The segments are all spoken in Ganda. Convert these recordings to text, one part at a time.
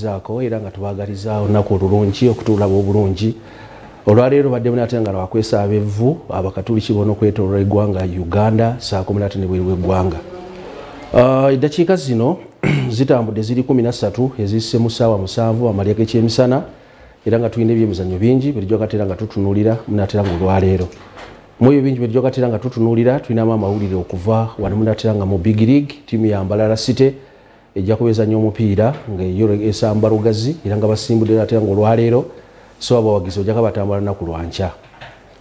zaako era nga tubagaliza olunaku olulungi okutulaba obulungi olwaleero baddemu nate nga lwakwesaaba evvu abakatuliki bona okwetolola eggwanga uganda saako mu nate nebweru weggwanga ah, eddakiika zino zitambudde ziri 13 ezise mu saawa musanvu amalya gekyemisana era nga tulina ebyemizanyo bingi bulijjo gatera nga tutunuulira munatera nga olwaleero muoyo bingi bulijjo gatera nga tutunuulira tulinamu amawulire okuva wanemunatera nga mu big league ttiimu yambalala site ejja kubeeza nnyo omupiira ngaesamba lugazi era nga basimbudera atera nga olwaleero so abawagizi ojjaka batambula lunaku lwanca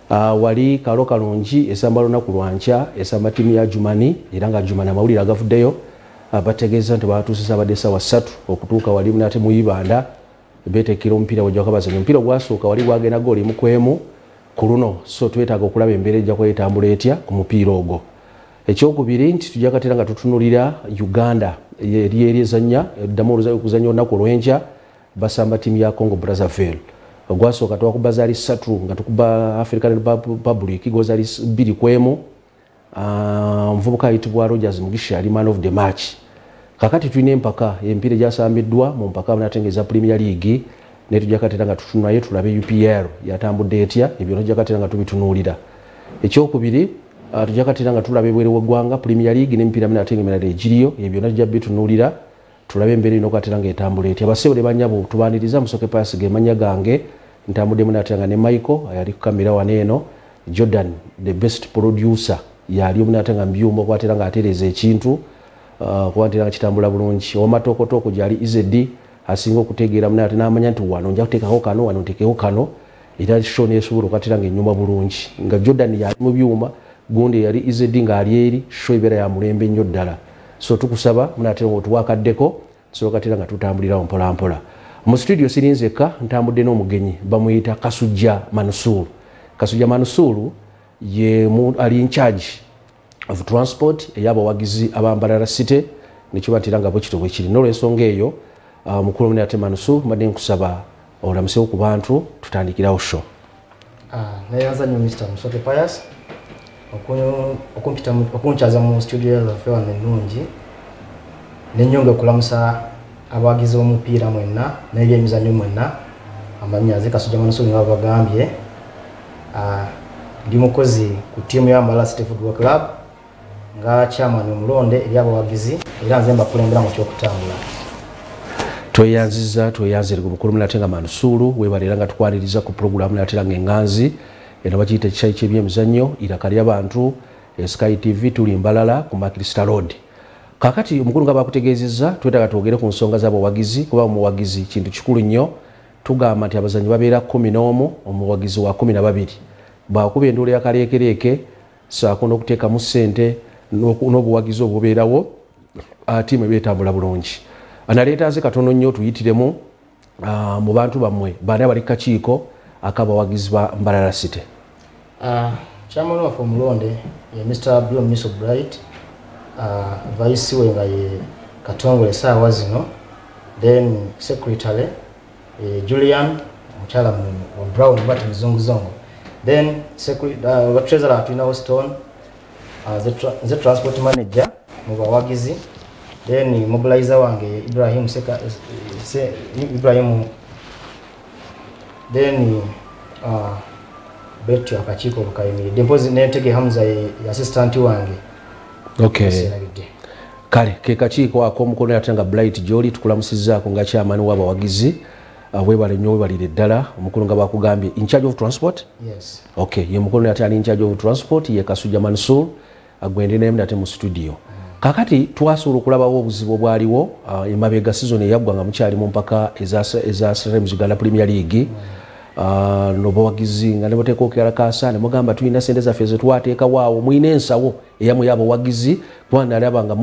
ah, wali kalo kalungi esamba lunaku lwanca esamba tiimu ya jumani era nga jumani amawulire agavuddeyo ah, bategeeza nti batuusisa abadde esawa satu okutuuka wali nate muyibanda betekera omupiira wejjaka bazanya omupiira ogwasooka wali gwagenda goli mukwemu ku luno so twetaaga okulaba embeera ejja kuba etambula etya ku mupiira ogwo ekyokubiri nti tujja katera nga tutunulira uganda yeri ezanya ddamu okuzanya olunaku olwenja basamba tiimu ya congo brazaville ogwasooka twakuba zaali satu nga tukuba african republic gozaali bbiri kwemu nvubuka ah, ayitibwa rogers mugisha ali man of the march kakati tulina empaka empiira egyasambiddwa mu mpaka natengeeza premier league naye tujakatera nga tutunayo tulabe upr yatambudde etya ebyonajakatera nga tubitunuulira ekyokubiri Ah, tujja katira nga tulaba ebweru w'eggwanga premier league n'emipiira mine ate ngaemirala egiriyo ebyo byonna tujja bitunuulira tulabe embeera ino okatera nga etambula etya abasebo ne banyabo tubaniriza musoke pas gemanya gange ntambuddemu nateranga ne michael yali kukamera wane eno jordan the best producer yali omunate nga mbyuma okwatera nga atereza ekintu ah, kubantera nga kitambula bulungi owamatokotooko gyali ezd asinga okutegeera munate namanya nti wano nja kuteekako kano wano ntekeko kano era sho neesobola okwatera nga enyuma bulungi nga jordan yali mu byuma gundi yali izeddi ngaali eri sho ebeera ya mulembe nnyo ddala so tukusaba munatera nga otuwakaddeko tusobokatera nga tutambulirawo mpolampola mu situdio sirinzeka ntambudde n'omugenyi bamuyita kasujja manusul kasujja manusul ye ali nchagi of transport eyabawagizi abambalala site nekiba ntira nga bwekito bwekiri nolwensonga eyo uh, mukulu munate manusul mbadde nkusaba olamusewo ku bantu tutandikirawo sho ah, nayanza nyo mr musoke payas okumpita okunkyaza mu studio zaffe wano ennungi nenyonga okulamusa abawagizi b'omupiira mwenna n'ebyemizanyo mwenna amanya aze kasujja manusuli nga bagambye ah, ndi mukozi ku tiimu yambala city football club nga kyamani omulonde eri abawagizi era nze mbakulembera mu kyokutambula tweyanziza tweyanzire ku bukulumu nate nga mansuulu webaleera nga tukwaniriza ku puroguramu nate nga enganzi eno bakiyita ekisai kyebyemizanyo iraka lyabantu eh, sky tv tuli mbalala ku makrista rod kakati omukulu nga bakutegezeza twetaka twogere ku nsonga zabawagizi kuba omuwagizi kintu kikulu nnyo tugamba nti abazanyi babeera kumi nomu omuwagizi wa kumi nababiri bakuba endula yakalekereeke saako nokuteekamu sente n'obuwagizi obubeerawo tiimu ebyetambula bulungi analeeta ze katono nnyo tuyitiremu mu bantu bammwe baani abali kukakiiko ak'abawagizi ba mbalala city ah, chairman waffe omulonde ye mr bron miso bright ah, vice we nga ye eh, katongole saawa zino then secretary eh, julian omukyala wa brown bati muzunguzungu then ah, treasurer atulinawo stone the transport manager mubawagizi bawagizi then mobilizer wange ibrahim eh, ibrahim then uh, betty akakiiko lukayimiridde mpozi netege hamza ye assistant wange okay kale ke kakiiko ak'omukono ate nga blight gyoli tukulamusizzaako nga kyamani waabawagizi uh, webale nyo webalire ddala omukulu nga bakugambye incharge of transport yes. okay ye mukulu naye ate ali incharge of transport ye kasuja mansur agwende nayemu nate mu studio kakati twasobola okulabawo obuzibu obwaliwo uh, emabega sizoni eyaggwa nga mukyalimu mpaka ezasrems uganda premier league uh, nobawagizi nga nebatekaokerakasa nemugamba tulina sente zaffe zetwatekawoawo mwina ensawo eyamuya abawagizi kubanalaba nga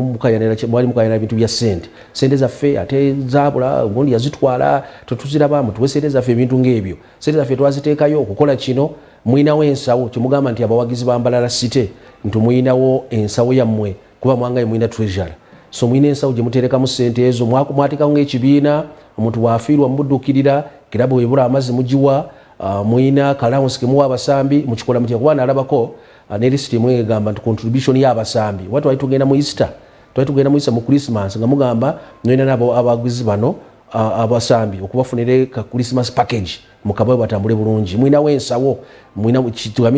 mwali mukayanira bintu bya sente sente zaffe ate zabula ogundi yazitwala tetuzirabamu tuwe sente zaffe ebintu ngaebyo sente zaffe twaziteekayo okukola kino mwinawo ensawo kyemugamba nti abawagizi bambalala site nti mwinawo ensawo yammwe kuba mwangayo mulina treasure so mulina ensawo gyemuterekamu sente ezo mwatekao ngaekibiina omuntu wafiirwa mubuddukirira kirabu webula amazzi mugiwa uh, mulina kalawunsi kemuwa abasambi mukikola mutya kubana alabako uh, nelisitimu egamba nti contribution yabasambi wati wali tugenda mu easter twali tugenda mu easter mu christmas nga mugamba nolina nabo abagwizi bano abasambi okubafunire ka christmas package mukaba batambule bulungi mulinawo ensawo mulinamu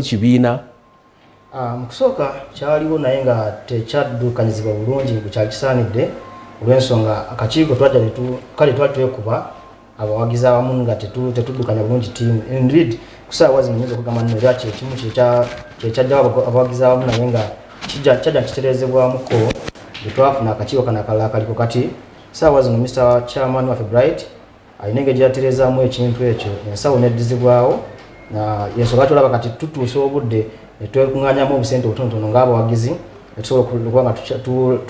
kibiina Ah, mukusooka kyaliwo naye nga tekyaddukanyizibwa bulungi kyali kisaanidde olwensonga akakiiko kale twali twekuba abawagizi awamu nga tetuddukanya bulungi tiimu indeed kusaawa zinyinza okugamba nno era kyekimu kyekyaddewo abawagizi awamu naye nga kyajja kiterezebwamuko etwafuna akakiiko kano akalala akaliko kati saawa zino mr chairman waffe bright alina engeri gyatereezaamu ekintu ekyo ensawo neddizibwawo ensonga tulaba kati tutuusa obudde etwekuŋŋanyamu obusente obutonotono ngaabawagizi etusobola okuba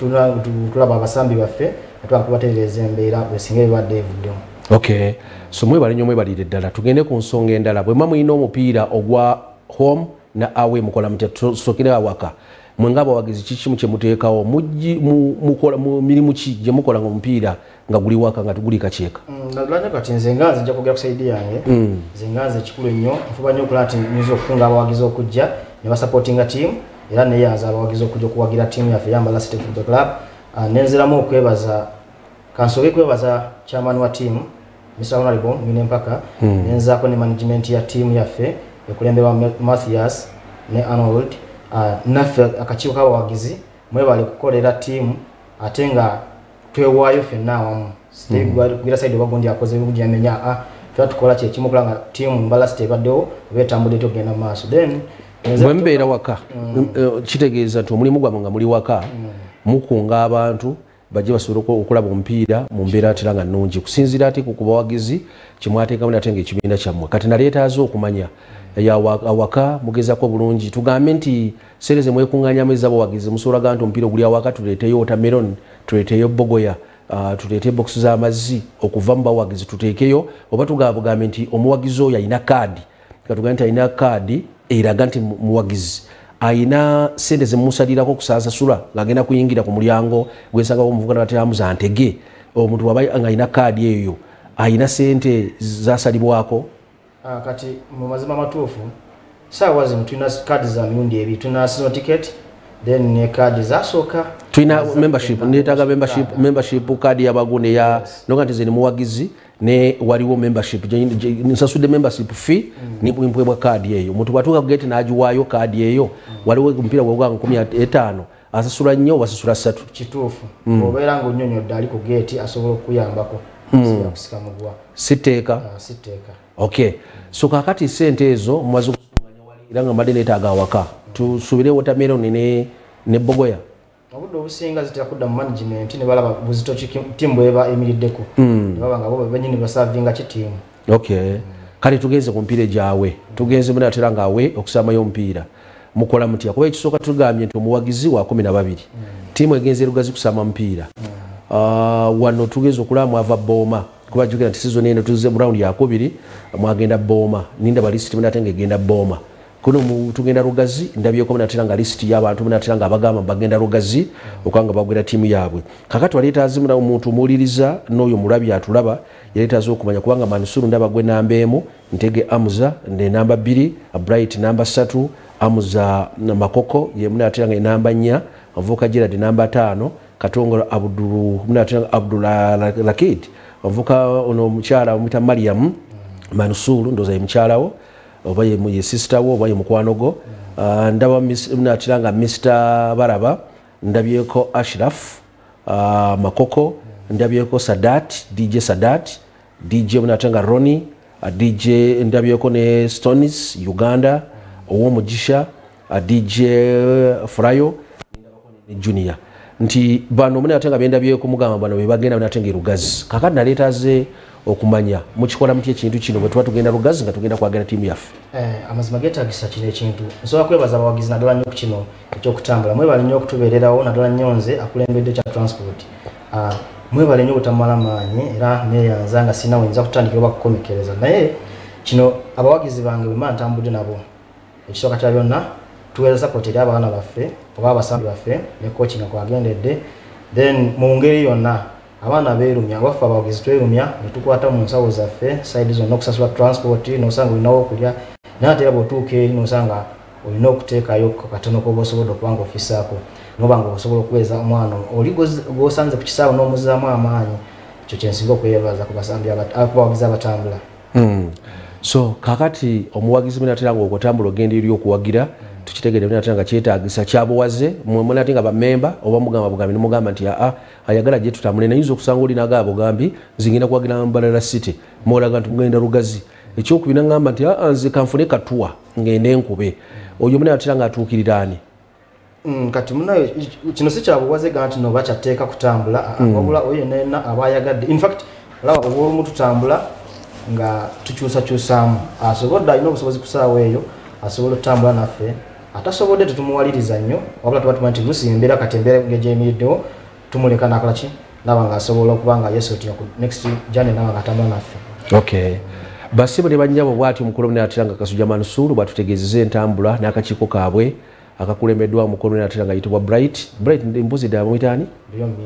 nga tulaba abasambi baffe etwaa kubatereereza embeera esinga ebibadde evuddemu okay so mwebale nyo mwebalire eddala tugende ku nsonga endala bwemba mulina omupiira ogwa home na awe mukola mutya tusokere awaka mwengaabawagizi kikimu kyemuteekawo mirimu ki gyemukola nga omupiira nga guli waka nga guli kakyeka mm, nalulanyo kati nze nganze nja kwogera ku saidi yange mm. nze nganze ekikulu ennyo nfuba nnyo okulaba nti nyinza okukungaabawagizi okujja ne basupportinga team era neyanza abawagiza okuja okuwagira tiimu yaffe yambala city football club uh, ah, nenziramu okwebaza kansobe kwebaza chairman wa team mr honorable mwine mpaka hmm. nenzaako ne management ya team yaffe ekulemberwa mathias ne arnold uh, naffe akakiiko kabawagizi mwebale kukolera tiimu ate nga twewaayo fenna awamu sigira hmm. saidi obagundi akoze bugi amenya a ah, twatukola kyekimukula nga tiimu mbalasiti ebaddewo obetambuliety okugenda mu maaso then bwembeera waka mm. Mm, eh, kitegeeza nti omulimu gwamwe nga muli waka mm. mukunga abantu bajje basobole okulaba omupiira mu mbeera atera nga nungi kusinzira ate ku kubawagizi kyemwateekamu nate nga ekibiina kyammwe kati naleeta aze okumanya awaka mugezako bulungi tugambe nti sereze mwekunganyamu ezabawagizi musobola ga nti omupiira oguli awaka tuleeteyo otameron tuleeteyo bogoya ah, tuleete ebokisi z'amazzi okuva mu bawagizi tuteekeyo oba tugaba bugambe nti omuwagizi oyo ayina kaadi katugaa nti alina kaadi eraga nti muwagizi ayina sente zemumusalirako okusasasula ngaagenda kuyingira ku mulyango gwensangako omuvuka nabatamuza ntege omuntu waba nga ayina kaadi eyo ayina sente zasalibwako ah, kati mumazima amatuufu saawa zino tulina kaadi za mirundi ebi tulina sizon ticket then ne kaadi zasooka tulina membership netaaga membership kaadi yabagu neya nonga nti zenimuwagizi ne waliwo membership nsasudde membership fee mm. nimpwebwa kaadi eyo omuntu bwatuuka kugeti nagiwaayo kaadi eyo mm. waliwo omupiira gwegwanga 15 asasula nnyo oba asasula ssatu kituufu mm. obeera nga onyonyodde ali ku geeti asobola okukuyambako siyakusika mugwa siteeka ah, okay so kakati sente ezo mumaze okusumanya wali era nga mbadde neetaaga awaka tusuubire watermelon ne bogoya obudde obusinga zitera kudda mu management ne balaba buzito ttiimu bweba emiriddeko hmm. nebaba nga bo banyini basavinga kitiimu okay kale tugenze ku mpiira gyawe tugenze mune atera ngaawe okusamayo omupiira mukola mutya kuba ekisooka tugambye nti omuwagizi wa kumi nababiri hmm. tiimu egenza erugazi kusama mupiira hmm. uh, wano tugenze okulaba mwava booma kubajukira nti sizoni ene tuze mu rawundi yakubiri mwagenda booma nindabalisitimune ate ngaegenda booma kuno tugenda lugazi ndabyeko munatera nga list yabantu munatera nga bagamba bagenda lugazi okanga bagwira timu yabwe kakati waleta azimu nawo muntu muliriza noyo mulabi atulaba yaleta azo kumanya kubanga manisuru ndaba gwe nambeemu ntege amuza ne namba 2 bright namba 3 amuza na makoko ye munatera nga namba 4 avuka jira di namba 5 katongola abduru munatera abdulla rakid avuka ono mchara omita mariam manusuru ndo zaimchalawo oba ye sisita wo oba ye mukwano go ah, ndaba nakira nga mr baraba ndabyeko ashraf ah, makoko ndabyeko sadat dj sadat dj munaatira nga roni ah, dj ndabyeko ne stonis uganda owomugisha dj eh, furayo ne junior nti bano munaatira nga byendabyeko mugamba bano bebagenda munaatira nga erugazi kakati naletaze okumanya mukikola mutya ekintu kino bwetuba tugenda lugazi nga tugenda kwagala tiimu yaffe eh, amazima getagisa kino ekintu nsobola kwebaza abawagizi nadala nnyo ku kino ekyokutambula mwebale nnyo okutubeererawo nadala nnyo nze akulembedde kya transport ah, mwebale nnyo obutamala maanyi era neeyanza nga sirina wenyinza kutandikira oba kukomekereza naye kino abawagizi bange bwemaa ntambudde nabo ekisooka kya byonna tuweeza sapoti eri abaana baffe oba abasambi baffe ne coaching kwagendedde then mu ngeri yonna abaana beerumya abaffe abawagezi twerumya netukwata mu nsawo zaffe saidi zonna okusasula transport nosanga olinawo okulya naye ate era bweotuuka eri nosanga olina okuteekayo katono koba osobodde okubanga ofisaako noba nga osobola okuweeza omwana oli gosanze ku kisaawe n'omuzaamu amaanyi ekyo kyensinga okweyebaza kubawagizi abatambula hmm. so kakati omuwagizi mwenatera nga okwatambula ogenda eri okuwagira tukitegeere nate nga kyetagisa kyabuwaze mwemunate nga bamemba oba mugamba bugambi nmugamba nti aa ayagala gye tutambule nayinza okusanga olinaga bugambi zingenda kuwagira mbalala city mwolaga nti mugenda lugazi ekyokubina ŋamba nti aa nze kanfune katuwa ngende enkube oyo munaye atera ngaatuukirira ani mm, kati munayo kino si kyabuwaze gaa nti noba kyateeka kutambula mm. wabula oyo yenayena aba ayagadde infact olaba obwolumu tutambula nga tukyusakyusaamu asobodde alina obusobozi kusaawa eyo asobola okutambula naffe atasobodde tetumuwaliriza nnyo wabula tubatuma nti lusi embeera kati embeera ge gyemiriddewo tumuleka nakola ki naba nga asobola okuba nga yesu otya next jane naba nga atamba naffe okay basibo ne banyabo bwatyo mukulu omunene atera nga kasuja mansuulu bwatutegeezeza entambula n'akakiiko kaabwe akakulembeddwa mukulu omunene atera nga yitibwa bright bright mbuzi ddaba muitaani biri omu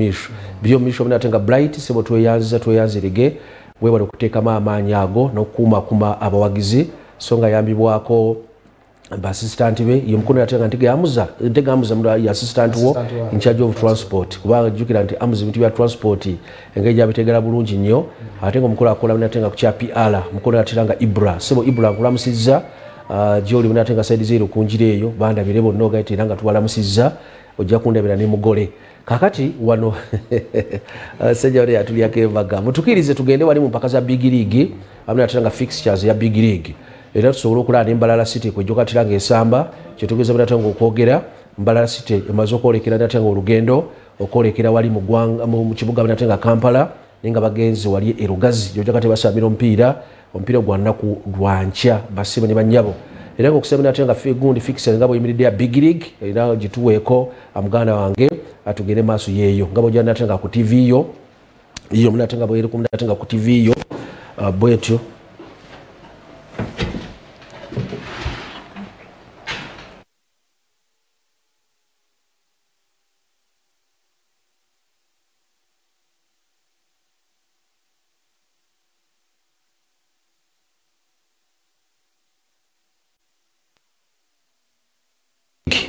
miiso biri omu miiso omunene ate nga bright sibo tweyanziza tweyanzirige weebale okuteekamu amaanyi ago n'okukuumakuuma abawagizi so nga yambibwako bassistant be ye yatenga ntega amuza ntega amuza mu ya assistant wo in charge of transport kuba jukira nti amuza bintu bya transport ya bitegera bulungi nyo atenga mukola akola munatenga ku kya PR mukola atiranga Ibra sebo Ibra musiza uh, gyoli munatenga side zero kunjire kunjira eyo bandabire bonna ogaita era musiza oja kunda bila ni mugole kakati wano sajja uh, wali yatulyako evaga mutukirize tugende wali mu mpaka za big league amuna atiranga fixtures ya big league era tusobole okulaba ne mbalala city kwejokatira ngaesamba kyetugeza bwe natya ngaokwogera mbalala city emaze okwolekera natya nga olugendo okwolekera wali mukibuga nate nga kampala naye nga bagenzi wali erugazi jojakati basambira omupiira omupiira gwa nnaku lwanca basiba ne banyabo era nga okusemba nate nga fgundi fikise nga bweyimiridde ya big league era gituweeko amuganda wange atugere maaso yeeyo nga bojanate nga ku tv yo iyo munate nga bwerekumunate nga ku tv yo uh, bwetyo uh,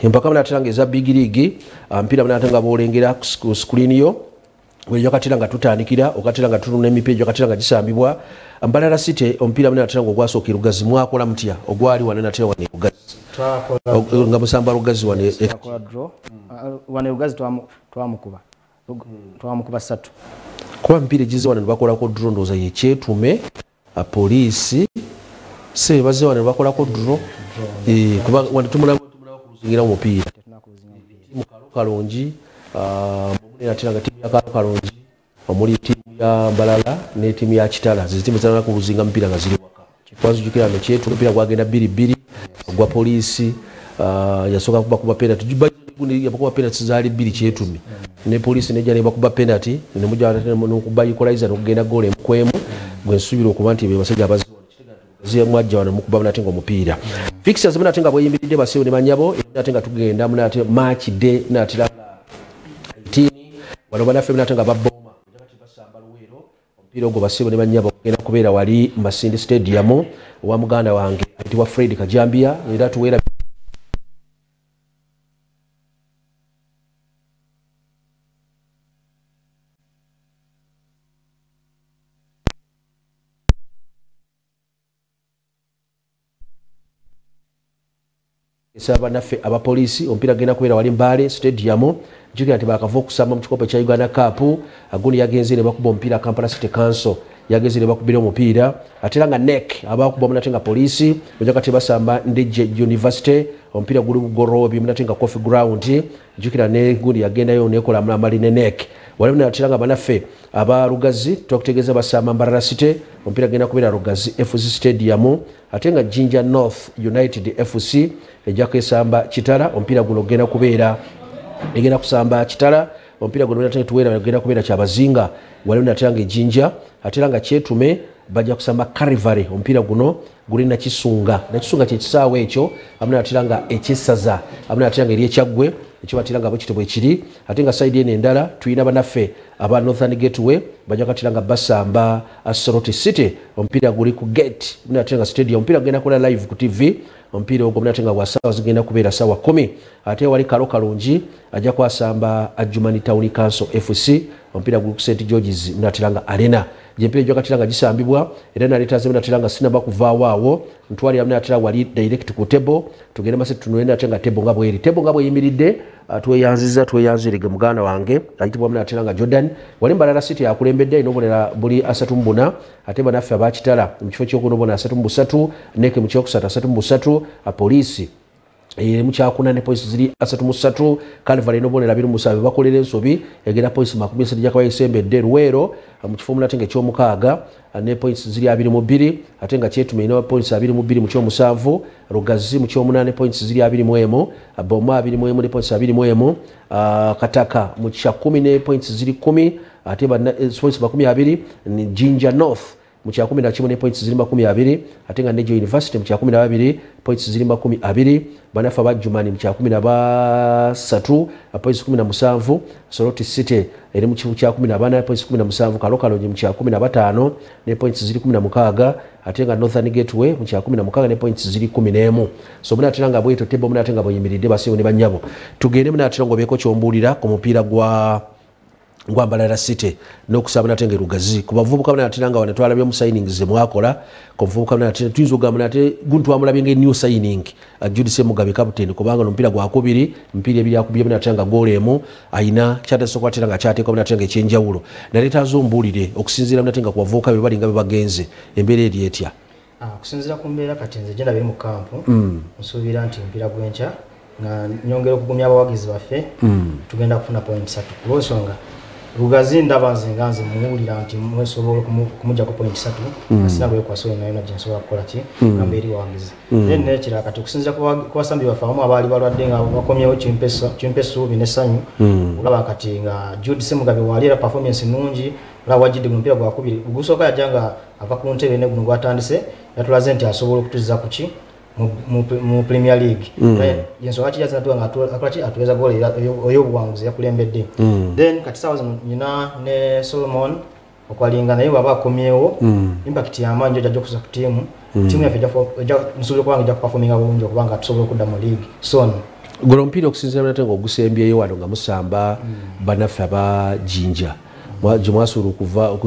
empaka munatranga eza big league ah, mpira munatanga bolengera ku screen yo bulijo katira nga tutandikira okatira nga tununa emipiira ejo katira nga gisambibwa mbalala site omupiira munatera nga ogwasooka erugazi mwakola mutya ogwali wane natera wane erugazi nga musamba lugazi wanewamukuba ah, e satu kuba mipiira egize wane nibakolako dro ndooza yekyetume apoliisi ah, se bazze wane nibakolako dro eh, kuba wanetumulamu yingira mupiira timu kalokalungi uh, mulinatenanga timu ya kalokalungi omuli timu ya mbalala ne timu ya kitala zizitimuzananaku kuzinga mupiira nga ziri waka wazijukira nekyetu mupiira gwagenda bbiri bbiri ogwa polisi uh, yasooka kubakuba penati yabakuba penati zaali bbiri kyetumi ne polisi nejja nebakuba penati nemujanokubayikolaiza nokugenda goola emukwemu gwensuubira okuba nti ebyo basajja abazia zemwajjawano mukuba munate nga omupiira fixes munate nga bweyimiridde basewe ne manyabo nate nga tugenda munate maki de natera wano banaffe munate nga babo ogo basibo ne banyabo genda kubeera wali mu masindi stadiumu owa muganda wange ayitibwa fred kajambia era tuwera naffe abapoliisi omupiira genda kubeera wali mbaale stadium jukira nti bakava okusamba mu kikopo ekya uganda cup aguni yagenze ne bakuba omupiira kampala city council yagenze ne bakubira omupiira ate era nga nek abakubamu nate nga poliisi bajaka tebasamba ndejje university omupiira guli gugorobi munate nga coffee ground jukira negundi yagendayo nekola mulamali ne nek walabona atiranga banaffe aba lugazi twakutegeeza basamba mbarara site omupiira genda kubeera lugazi fc stadium ate nga jinja north united fc ejjako esamba kitala omupiira guno genda kubeera egenda kusamba kitala omupiira guno genda kubeera kyabazinga walabona atiranga ejinja atiranga kyetume bajja kusamba carivary omupiira guno guli nakisunga nakisunga kyekisaawa ekyo amu natera ekyesaza amu natera nga ekyobatiranga ekyobatera nga bwekito bwekiri ate nga saidi eno endala tulina banaffe aba northern gateway bajja katera basamba soroti city omupiira guli ku gate munatera nga stadium omupiira gugenda kola live ku tv omupiira ogwo munate nga wasaawa zigenda kubeera saawa kumi ate wali kalo kalungi ajja kwasamba ajumani town council fc omupiira guli ku st georges munatera nga arena jempe jo kati nga gisambibwa era naletaze nate nga sina bakuvaawaawo ntwali yamu natera wali direct ku tebo tugende mase tunoe nate nga tebo nga bweri tebo nga bweyimiridde ah, tweyanziza tweyanzirige muganda wange ayitibwa munatera nga jordan wali mbalala siti akulembedde ayina obonera buli 34 ate banaffe abakitala mukifo kyokunobona 33 neke mukyokusatu 33 ah, polisi mukyakuna ne poisi ziri asatu musatu kalivale nobonera biri musabe bakolera ensobi egera poisi makumi esatu jakaba isembedde lwero mukifo omunate nga ekyomukaaga ne poisi ziri abiri mubiri ate nga kyetume ina poisi abiri mubiri mukyomusanvu rugazi mukyomunane poisi ziri abiri mwemu boma abiri mwemu ne poisi abiri mwemu kataka mukyakumi ne poisi ziri kumi ate eh, poisi makumi abiri ni jinja north ate nga neo university mu 12.22 banafe bagumani mu 13.17 soroti city eri mukifu kya 14.17 kalokalonyi mu 15 ne points ziri 16 ate nga northern gateway mu 16 ne points ziri 11 so munatira nga bwetotebo munatira nga bweyimiridde basiwo ne banyabo tugende munatira nga obeeko kyombuulira ku mupiira gwa ngwambalala city n'okusaba nate ngaerugazi ku bavubuka bana ate nanga wanetwala bya musigning ze mwakola ku bavubuka bana ate tuyinza okugamba nate guntu amulabye nga new signing semu mugabe captain kubanga no nomupiira gwakubiri mupiira ebiri akubye bana ate nga gole emu ayina kyatesa okuba nga kyateeka bana ate nga ekyenjawulo naletaazo mbuulire okusinziira bana ate nga ku bavubuka be bagenze embere eri etya ah, okusinziira ku mbeera katenze nze gyendabiri mu kampu mm. nsuubira nti mpira gwencha nga nyongera kugumya abawagizi baffe mm. tugenda kufuna point satu kulwensonga rugazi ndaba nze nga nze muwulira nti mwesobola okumugyako point satu hmm. asina gwe kwasobola nayona gye nsobola kukola ki hmm. ambe eri wamize hmm. naye nekira kati okusinzira kubasambi baffe abamu abaali balwadde nga bakomyewo kimpa essuubi nessanyu olaba kati nga jude semugabe waali era performance nungi olaba wajidde gu mupiira gwakubiri ogusooka yajja nga ava ku ntebe ne guno gwatandise yatulaze nti asobola okutuzza ku ki mu premier league Mm. yensonga ki yazinakola ki atuweza gole, ya kule mbede. Mm. then katisa wazi nina ne solomon wabaa kumyeo, mm. imba kiti bwaba akomyewo impact yamaanyi ojajja okusa ku tiimu mm. tiimu yaffe nsuubiza okuba nga ejja kupafominga bulungi okuba nga tusobola okudda mu league sono guno omupiira okusinziira nate nga ogusembyeyo wano nga musamba mm. jinja. Mm. gyemwasobola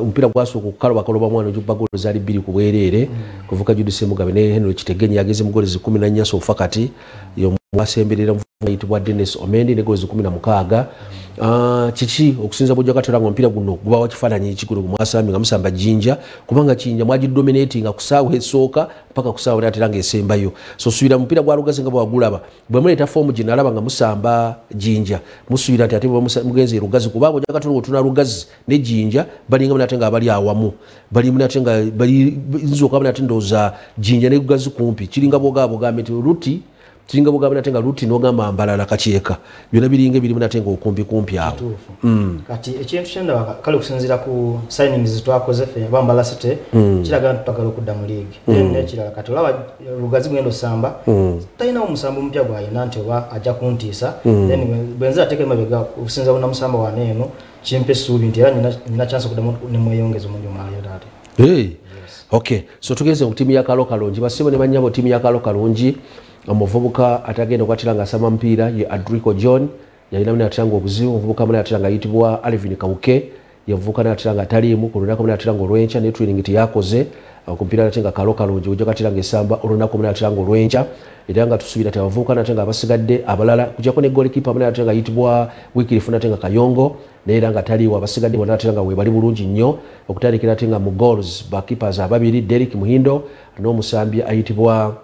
omupiira gwasooka okukalaba kaloba mwana ogyoba goolo zaali bbiri ku bwereere mm. kuvuka judisemugabe ne henry kitegenyi yageze mugoolo zikumi nanyasoofa kati mm. wasemberera muvayitibwa dennis omendi negoezi 16 ah, kiki okusinza bojja katola nga omupiira guno gubawa kifaananyi kikulu gumwasambi nga musamba jinja kubanga kinja mwagidominatinga ku saawa esooka paka ku saawa era ng'esembayo so suyira mupiira gwalugazi nga bwagulaba bwe muleeta foomu gye nalaba nga musamba jinja musuyira nti ate mugenze lugazi kuba bojja katola wotuna lugazi ne jinja balinga munate nga abali awamu balimunate nga nzokaba nate ndooza jinja ne lugazi kumpi kiringa bwogaba bwogambe nti luti singa bugamba nate nga luti nogamba mbalala kacyeka byona biringa ebirimu nate nga okumpikumpi awo mm. kati ekintu kyendaba kale okusinziira ku signings twakoze ffe bambala site kiraga nti twagala okudda mu liigi nekirala kati olaba lugazi genda osamba talinawo omusambo omupya gwayina nti oba ajja kuntiisa then bwenzi ateeka emabega okusinza bunamusamba wane eno kimpa essuubi nti era nina chance okuddamu nemweyongeza omulimu aleero ate okay so tugeze ku ttiimu ya kalokalungi basibe ne banyabo ttiimu ya kalokalungi omuvubuka atagenda okwatira nga asama mupiira ye adrico john yalina mune atira nga obuzibu omuvubuka mune atira nga ayitibwa alvin kawuke yavubuka natira nga ataliimu ku lunaku mune atira nga olwenkya naye training teyakoze okumpira uh, nate nga kalo kalungi ojja katira nga esamba olunaku mune atira nga olwenkya era nga tusuubira tiabavubuka nate nga abasigadde abalala kujako ne golikipa mune atira nga ayitibwa wiikirifu nate nga kayongo naye era nga taliiwo abasigadde bonna atira nga webali bulungi nnyo okutandikira ate nga mu goals bakippers ababiri derik muhindo n'omusambi ayitibwa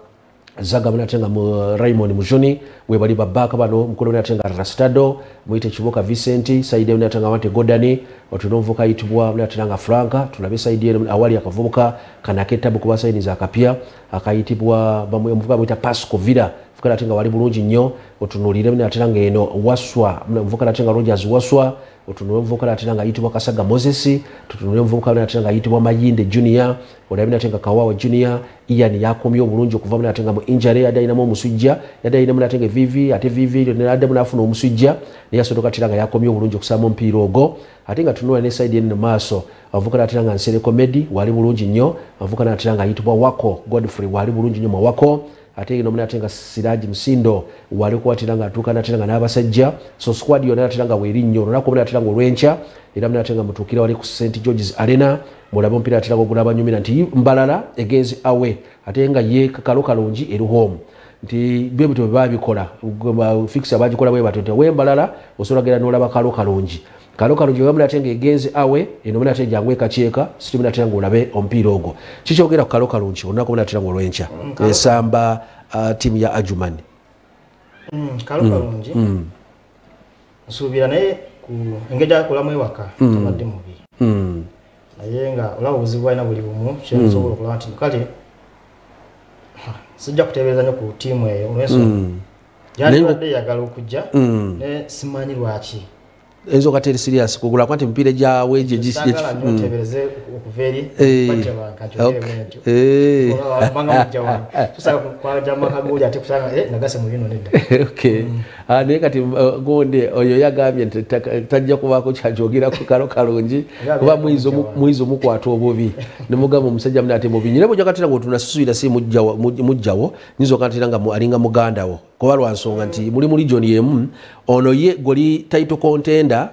zaga amene atenga mu raymond mujuni webali babaka pano mkulu amene atenga rastado muite chivoka vicent saidi amene atenga wante godani watinomvuka itibwa amene atenga franka tunabe saidi ene awali akavubuka kana ketabu kuba saini za kapia akaitibwa bamuvuka muita pasco vida mvuka tenga wali bulungi nyo utunulire amene atenga eno waswa mvuka atenga rogers waswa otunule omuvubuka naatera nga ayitibwa kasaga moses tutunule omuvubuka naatera nga ayitibwa mayinde junior olabe nate nga kawawa junior ian yakomye obulungi okuvamu nate nga mu injare yadde ayinamu omusujja yadde ayinamu nate nga vivi ate vivi addamu naafuna omusujja naye asodoka atera nga yakomye obulungi okusaamu omupiira ogwo ate nga tunula ne saidi eni maaso avubuka naatera nga nsereko medi waali bulungi nnyo avubuka naatera nga ayitibwa wako godfrey waali bulungi nnyo wako ate nomuna ate nga siraji musindo walikuwa tera nga atukana tera nga n'abasajja so squad yona atera nga weerinnyo olunaku omuna atera nga olwenkya era muna ate nga mutuukira wali ku st georges arena mulaba omupiira atera gogulaba nyumira nti mbalala egenzi awe ate nga ye kakalo kalungi eri home nti bebityo bebabikola fikisa bagikola bwe batyo nti we mbalala osobola gera n'olaba kalo kalungi kano kano gyebamunate nga egenze awe eno munate jangu ekakyeka sitimunatera ngaolabe omupiira ogwo kikyogera ku kalo kalungi olunaku munatera nga olwenkya mm, esamba uh, tiimu ya ajumani mm, mm, nsuubira naye engeri akolamu ewaka tabadde mubi naye nga olaba obuzibu bwalina buli bumu kyensobola okulaba nti kale sijja kutebereza nyo ku tiimu eyo olwensonga yandibadde eyagala okujja ne simanyi lwaki oyinza okata eri serious kugula kuba nti emipiira gyawenaye kati uh, gonde oyo yagambye nti tajja kubaako kyajogeraku kalo kalungi kuba mwyiza omukwata obubi nemugamba omusajja mnti mubinyire bwojakatera ngaotunasusuira si mujjawo nyinza okatera nga alinga mugandawo kuba lwansonga nti muli mu region yemu ono ye gweoli title contender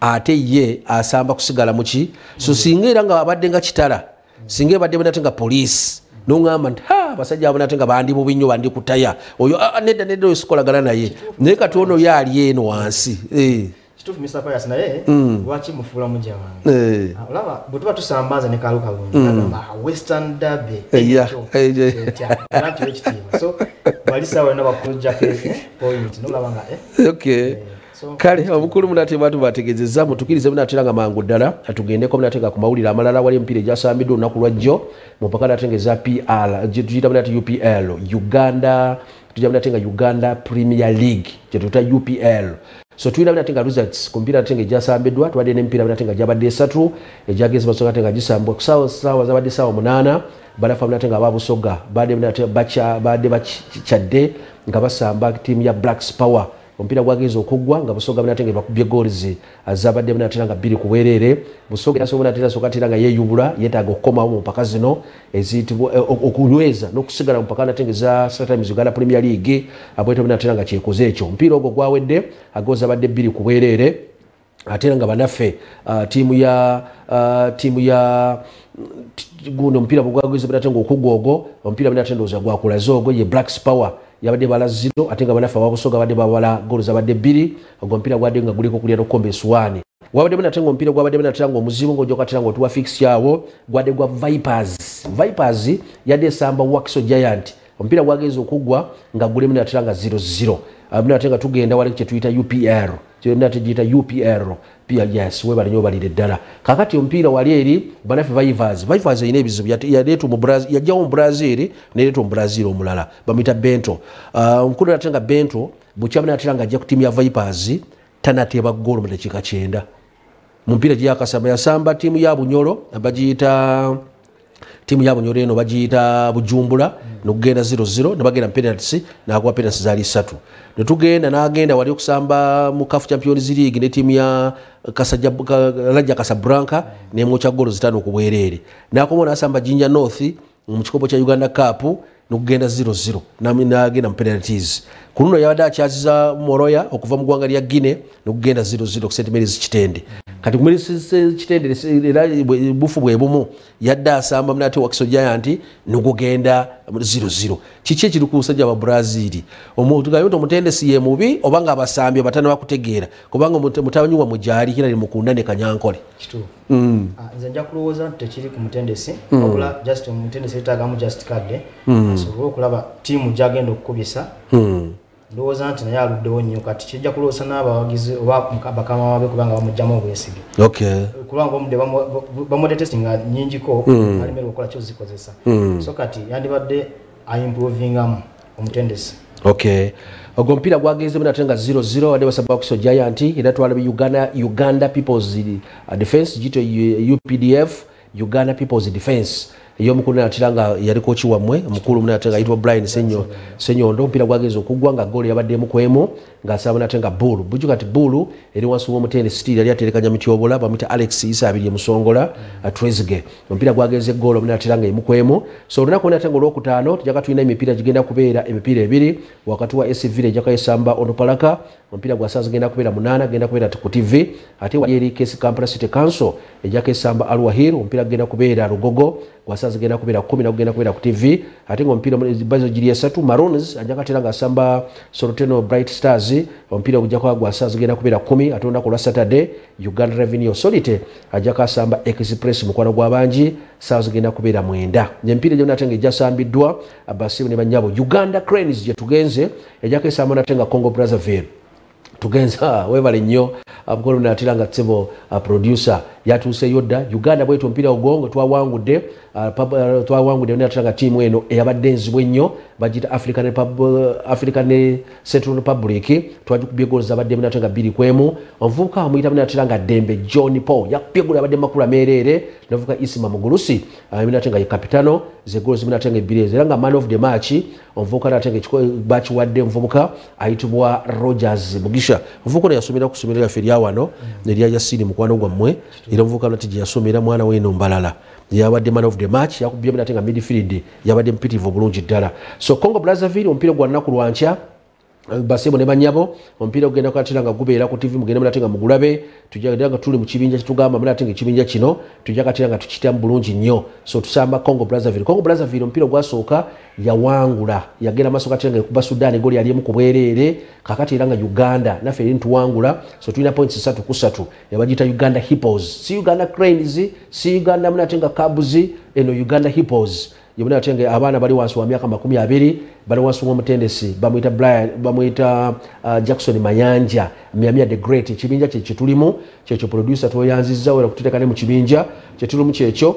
ate ye asamba kusigala muki so singa era nga abadde nga kitala singa ebadde bnate nga poliisi nogamba nti abasajja abo nate nga bandi bubinyo bandi kutaya oyo ah, ah, nedda nedda oyo sikolagana naye naye kationa oyo ali eno wansi eh. kitufu Mr. Pius na yeye lwaki mm. mufuula mujja wange eh. olaba ah, bwe tuba tusambaza ne kaluka lungi mm. western derby eyo nakyo ekitiibwa so balisa wena bakuja eh, point nolaba nga eh. okay. eh. kale obukulu eh, munate bwatu bategezeza mutukirize munatera nga mangu ddala atugendeko munate nga kumawulire amalala wali emipiira egyasambiddwa olunaku lwajjo mupaka nate ngaeza pr gyetuyita munate upl uganda tujja munate nga uganda premier league gyetuyita upl so tuyina bira ate nga results ku mipiira ate nga egyasambiddwa tubadde n'emipiira bira ate nga gyabadde esatu egyagenze basoga ate nga gisambwa ku saawa zabadde saawa munaana balafa bina ate nga babusoga badde bakyadde nga basamba ttiimu ya blacks power omupiira gwagenza okugwa nga busoga bunatera nga bakubye goolizi azabadde bunatera nga biri ku bwereere busoga asobo bunatera soka tera nga yeeyubula yeetaaga okukomawo mu mpaka zino eziyitibwa eh, okunyweza n'okusigala mu mpaka natenga eza satatimes uganda premier league abwete bunatera nga kyekoze ekyo omupiira ogwo gwawedde agoza abadde biri ku bwereere ate era nga banaffe ah, tiimu ya ah, tiimu ya guno omupiira bwe gwagenza bunatera nga okugwa ogwo omupiira bunatera ndowooza gwakulaze ogwo ye blacks power yabadde bala zino ate nga banafe ababusoga badde babala golo zabadde bbiri ogo mpira gwadde nga guliko kulya nokombe esuwaani wabaddemu nate nga omupiira gwabaddemu natera nga omuzibu nga ojokatera nga otuwa fikisyawo gwadde gwa vipers vipers yadde esamba wakiso giant omupiira gwagenza okugwa nga gulemu natera nga 00 nate nga tugenda waleko kyetuyita upr kyonate giyita upr yes webali nyo balire ddala kakati omupiira wali eri banaffe vaivas vaivas erina ebizibu yajjawo mubrazil nereeta omubrazil omulala bamwita bento nkuno ah, nate nga bento bukyama natera nga ajja ku tiimu ya vipers tanateba golo mu dakiika kyenda mumpiira gyeyakasamba yasamba tiimu ya bunyolo abagiyita timu ya Bunyoro eno bagiyita Bujumbula nokugenda 00 nebagenda penalty nakuwa penalty zaali ssatu netugenda nagenda wali okusamba mu kafu Champions League ne timu ya Raja eh, Casablanca nemwoca golo zitaano ku bwereere nakoma nasamba Jinja North mu kikopo kya Uganda Cup nokugenda 00 nagenda mu penalties kununo yabadde akyaziza moroya okuva mu ggwanga lya guine nokugenda 00 ku sentimeri kati kumuli kitendere era bufu bwe bumu yadde asamba munate wakiso giant nogugenda 00 kiki ekiri ku musajja wa omuntu gabe nti omutendesi ye mubi oba nga abasambye abatana bakutegeera kubanga mutabanyi wamwe gyali kirali mukunda ne kanyankole mm. ah, nze nja kulowooza nti tekiri ku mutendesi wabula mm. just omutendesi tagamu just kadde eh. mm. asobole okulaba tiimu gyagenda okukubisa ndowooza nti naye aluddewo nnyo kati kijja kuloosa n'abawagizi oba bakama wabe kubanga bamugjamu obwesige kubanga bamudde bamudde testinga nyingiko hmm. alimerwa okola kyozikozesa hmm. so kati yandibadde aimprovingamu omutendesi okay ogwo omupiira gwagenzemu nate nga 00 wadde basaba wakuso giant era uganda uganda peoples defense gito updf uganda peoples defense ye omukulu naye atera nga yali kooki wammwe mukulu munate nga yitwa brian senyondo omupiira gwagenza okuggwa nga goolo yabaddemu kwemu ng'asaba nate nga bulu bujjuka ti buulu eri wansi w'omutende stiri yali aterekanya mutyobola bamuyita alex isa abiri emusongola tresige omupiira gwagenza eggoolo munatera nga emukwemu so olunaku nate nga olwokutaano tujaka tulina emipiira gigenda kubeera emipiira ebiri wakati wa s village jaka esamba onopalaka omupiira gwa saa zigenda kubeera munaana genda kubeera ku tv ate wali eri kesi kampala city council ejaka esamba alwahir omupiira gugenda kubeera lugogo wasanze genda kubira 10 na kugenda kubira ku TV ate ng'omupiira bazo giri satu Maroons anjaka katera ng'asamba Soroteno Bright Stars mpira ogujja kwa gwasanze genda kubira 10 atonda ku Saturday Uganda Revenue Authority anjaka samba Express mukwano banji saa zigenda kubira mwenda nye empiira gyonna ate nga egyasambiddwa abasi ne banyabo Uganda Cranes je tugenze ejjako esamba nate nga Congo Brazzaville tugenza webale nnyo na nga tsebo producer yatuseyo dda uganda bwetu mpira ogongo twawangudde uh, uh, twawangudde nnga tiimu eno eyabadde enzibwa ennyo bagita africa uh, ne central republic twajikubyegoloza baddem nate nga biri kwemu omuvubuka wamuyita nate nga dembe john paul yakubyegolo abadde makulu ameereere novuka isima mugulusi nate nga yekapitano zegolo zimunate nga ebiri ezo era nga man of the march omuvubuka nate nga bakiwadde omuvubuka ayitibwa rogers mugisha omuvubuka ono yasomera ku somero lyaffe lyawano mm. neryayasini mukwano gwammwe eraomuvukaatigeyasomera mwana weno mbalala yabadde man of the match yakubyamnate nga midfield yabadde mpitivu obulungi ddala so congo brazaville omupiira gwa nnaku lwanca basimu ne banyabo omupiira ogenda kukatira nga gubeera ku tv mugende mulate nga mugulabe tujaa nga tuli mu kibinja kyetugamba mulate nga ekibinja kino tujja katira nga tukitamu bulungi nnyo so tusamba congo brazaville congo brazaville omupiira ogwasooka yawangula yagenda maaso katira nga ekuba sudan egoli alyemu ku bwereere kakati era nga uganda naffe eri ntuwangula so tulina points 33 yabagiita uganda hippos si uganda cranes si uganda mulate nga cabs eno uganda hippos yebona atenge abaana bali wansi wa myaka makumi abiri bali wansi w'omutendesi bamuyita brian uh, jackson mayanja miamia the great ekibinja kye kyetulimu kyekyo producer tweyanzizza wera kututeeka mu kibinja kyetulimu kyekyo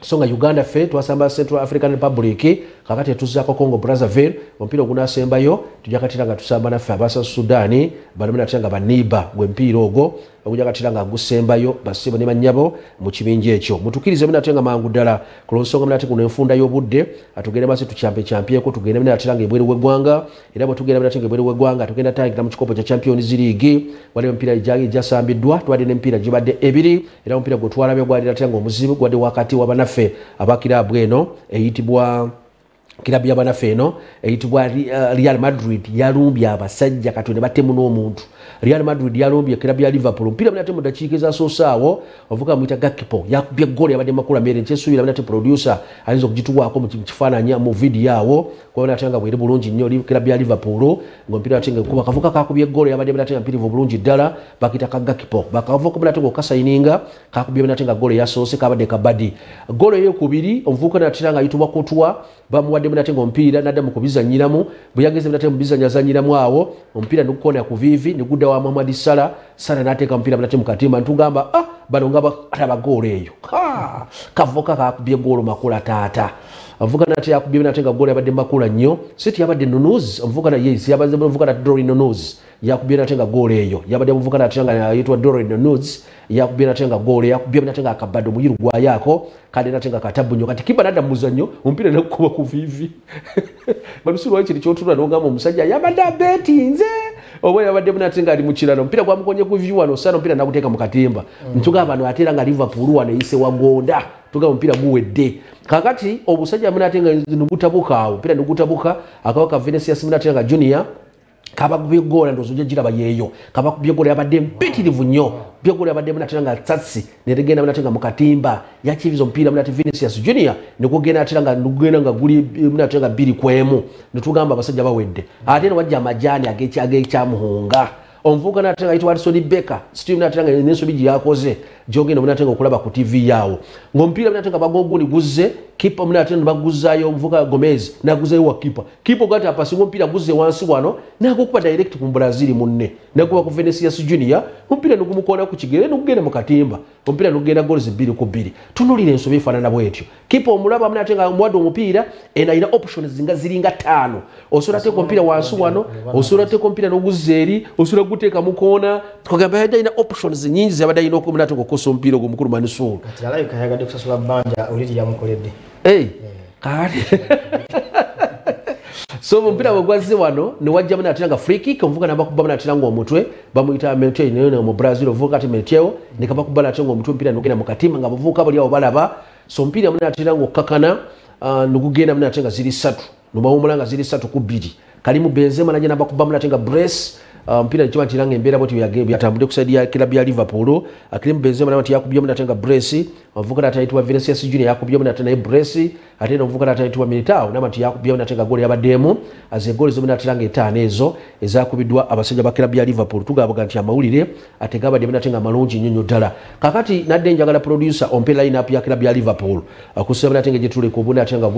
so nga uganda fe twasamba central african republic kakati etuzzaako congo brazzaville omupiira ogunasembayo tujakatira nga tusamba naffe abasa sudan balumira atya nga baniba gwe mupiira ogwo ogujakatira nga gusembayo basibo ne bannyabo mu kibinja ekyo mutukirize mena ate nga mangu ddala ku lwensonga mena ate kuno enfunda y'obudde atugende masi tukyampekyampeeko tugende mena ate nga ebweru w'eggwanga era bwe tugenda mena ate nga ebweru w'eggwanga tugenda tangira mu kikopo kya champions league waliwo emipiira gyasambiddwa twadde n'emipiira gibadde ebiri era omupiira gwe twalabye gwalira ate nga omuzibu gwadde wakati wabanaffe abakiraabu eno eyitibwa kirabu yabanaffe eno eyitibwa uh, real madrid yalumbye abasajja kati ne batemu n'omuntu real madrid yalumbye ekirabu ya liverpool mpira bunate mu dakiika ezasoose awo ovuga muyita gakipo yakubya eggoolo yabadde makula mere nkyesuubira bunate producer ayinza okugituwaako mu kifaananyi mu vidiyo awo kubona ate nga bweri bulungi nnyo kirabu ya liverpool ngaomupiira ate nga kuba kavuka kakubya eggoolo yabadde bunate nga mpirivu bulungi ddala bakita ka gakipo bakavuka bunate ngaokasayininga kakubya bunate nga ggoolo yasoose kabadde kabadi ggoolo eyokubiri omuvubuka nate nga ayitibwa kutwa bamuwadde munate ngaomupiira nadda mukubizanyiramu bwe yageze munate mubizanyazanyiramu awo nukone ya kuvivi nigudda wa muhamadi sala sala mpira omupiira tengo katima nitugamba ah, bano ngaba ataba goolo eyo kavoka kakubie goolo makola tata avugana ate yakubye natenga gole yabadde makula nnyo siti yabadde nunuzi omuvugana yes yabadde omuvugana dori nunuzi yakubye natenga gole eyo yabadde omuvugana atenga yayitwa dori nunuzi yakubye natenga gole yakubye natenga akabado muyiru gwayako kandi natenga katabu nnyo kati kiba nadda muzannyo omupiira nakukuba ku vivi balusi lwaki kiri kyotula n'ogamba omusajja yabadde abetinze oba yabadde munate nga ali mukirano omupiira gwamukonye ku vivi wano osaana omupiira naguteeka mu katimba mm. ntugamba no ate era nga liverpool wano eyise wagonda tugamba omupiira guwedde kakati obusajja mnate nga nibutabuka omupiira nigutabuka akawaka venesias mnate nga junior kabakubyegola ndozoja giraba yeeyo kabakubyegola yabadde mpitirivu nnyo byegola yabadde mnatera nga tsatsi netegenda mnatera nga mukatimba yakibiza omupiira mnate venesias junior nikugenda atera nga nugenda nga guli mnatera nga biri kwemu nitugamba abasajja bawedde ate nwajja amajani agekyamuhunga omuvuuka natera nga yitwa arisoni beka situmu natera nga nensobi giyakoze gyogenda omunate nga okulaba ku tv yaawo ngaomupiira munate nga bagogoni guzze kipa munate nebaguzayo omuvuka gomez naguzayo wa kipa kipa ogatapasinga omupiira guzze wansi wano nagokuba direct ku mubrazil munne naguba ku venesias junior omupiira nigumukoona ku kigere nugenda mu katimba omupiira nugenda gols 2 tunulira ensobi efaanana bwetyo kipa omulaba munate nga omuwadde omupiira eno alina options nga ziringa taano osobola teeka omupiira wansi wano osobola teeka omupiira noguzza eri osobola guteeka mukoona kagamba yadde alina options nyingi zabadde alina okumunate ngaoku kukosa omupiira ogwo mukulu manisuulu eh. so omupiira bwegwazize wano newajjamu natera nga freekik omuvuga nabakuba natera ngaomutwe bamuyita mu brazil ovuuka ti metewo nekabakuba natera ngaomutwe omupiira nogenda mukatima nga bavuuka baliawo balaba so omupiira munatera ngaokkakana uh, nugugenda munatera nga ziri satu nomawumula nga ziri satu ku bbiri kalimu benzema najja nabakubamu nate nga brace Ah, mpira um, chimanji lange embeera bwetyo yatambudde kusaidia kilabu ya liverpool akirimu benzema naye yakubyemu nate nga bresi omuvubuka nate ayitibwa vinicius junior yakubyemu nate naye bresi ate n'omuvubuka na ayitibwa militao na nama nti yakubyemu nate nga ya yabaddeemu aze egoolo zomu nate lange etaano ezo ezakubiddwa abasajja ba kilabu ya liverpool tugabaga nti amawulire ate gabaddemu nate nga malungi nnyo nnyo dala kakati na denja njagala producer ompe lineup ya kilabu ya liverpool akusebera ate nga gye tuli ku buna ate nga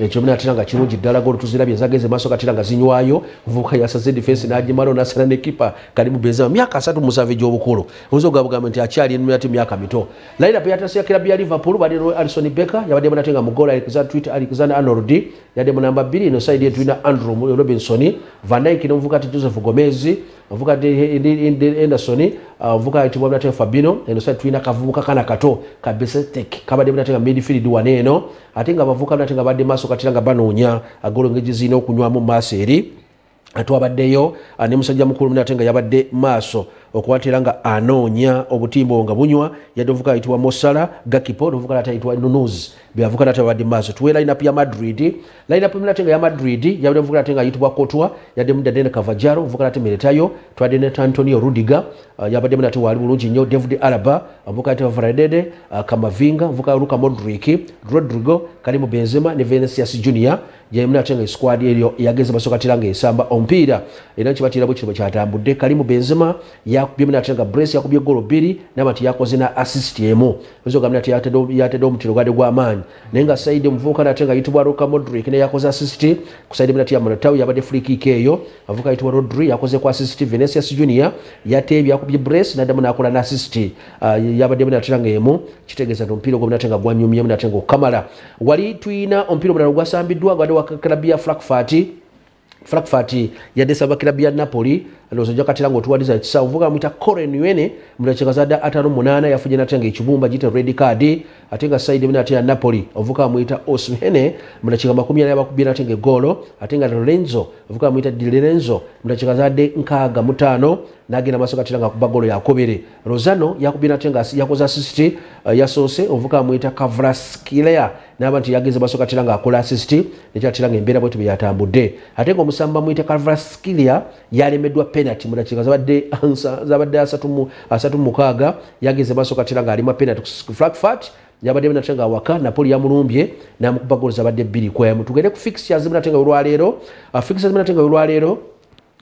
ekyomuna atera nga kirungi ddala golo tuzirabye ezagenze maaso katera nga zinywayo muvubuka yasaze defensi n'agimala n'asala ne kipa karibu beza miaka 3 musave jo gy'obukulu oyinza ogabugamba nti akyali enumira ti miaka mito laira tasia kirabi ya liverpool balino alison becker yabade nate tenga mugola alexander twitter alexander arnold yade mu namba bbiri eno saidi etulina andrew robinson van vanaik n'omuvuka ti joseph gomez omuvuka anderson omuvuka uh, ayitibwa nate fabino no side twina kavuka kana kato kabese kabesetek kabade nate tenga midfield wane eno atinga bavuka abavubuka nate nga badde kati nga banoonya agolongeji zirina okunywamu maaso eri atwabaddeyo ah, nemusajja mukulu mune ate nga yabadde maaso okuba ntera nga anoonya obutimba owo nga bunywa yadde ovuka ayitibwa mosala gakipo novuka nate ayitibwa nunuz byavuka nate babadde maaso tuwe linup ya madrid linup mira te nga ya madrid yabadde muvuka nate nga ayitibwa kotwa yadde mudde adde ne kavajaro muvuka nate miretayo twadde ne tantonio rudiga uh, yabadde mu nate waali bulungi nnyo david araba omuvuka nate vavaradede uh, kamavinga muvuka luka modrik rodrigo kalimu benzema ne venesias junior gyemuli ate nga eskwadi eryo yageza masoka atera nga esamba omupiira era kibateera bwe kino bwe kyatambudde kalimu benzema byemuli ate nga brace yakubye eggolo bbiri naba ti yakoze na assist emu ezogamba ati yatedde omutiro gwadde gw'amaanyi naye nga saidi omuvubuka nate nga yitibwa luka modric ne yakoze assist ku saidi muli ati ya monataw yabadde free kick eyo avubuka yitibwa rodri yakozeko assist venesius junior yateebye yakubye brace naddamu n'akola na assist ah, yabadde muli ate nga emu kitegeeza nti omupiira ogwo muli ate nga gwanyumye muli ate nga okamala wali tuyina omupiira omulala ogwasambiddwa gwade wa klabu ya Frankfurt Frankfurt yadesa ba klabu ya Napoli ndowooza jakatera ngaotuwadiza ekisa uvuga mwita kore coren wene mulekikazadde atano munana yafuje nate nga ekibumba giyite red card ate nga saidi mwita ate napoli uvuga mwita osmhene mulekika makumi ana bakubye nate nga egoolo ate nga lorenzo ovuga mwita dilorenzo mulekikazadde nkaaga maso nagenda maaso ya nga rozano ya yakobere rosano yakubye nate nga yakoze eh, ya sose uvuga mwita kavraskilea naba nti yageza maaso katera ngaakola assist nekyatera nga embeera bwetu bwe yatambudde ate ngaomusamba mwita kavraskilia yalemeddwa penalty mudakinga zabadde zabadde 36 yageze basoka tira ngali ma penalty ku Frankfurt yabadde munachanga waka Napoli yamulumbye namukupa goal zabadde bili kwa mutugere ku fixture zimunachanga ulwa lero uh, fixture zimunachanga ulwa lero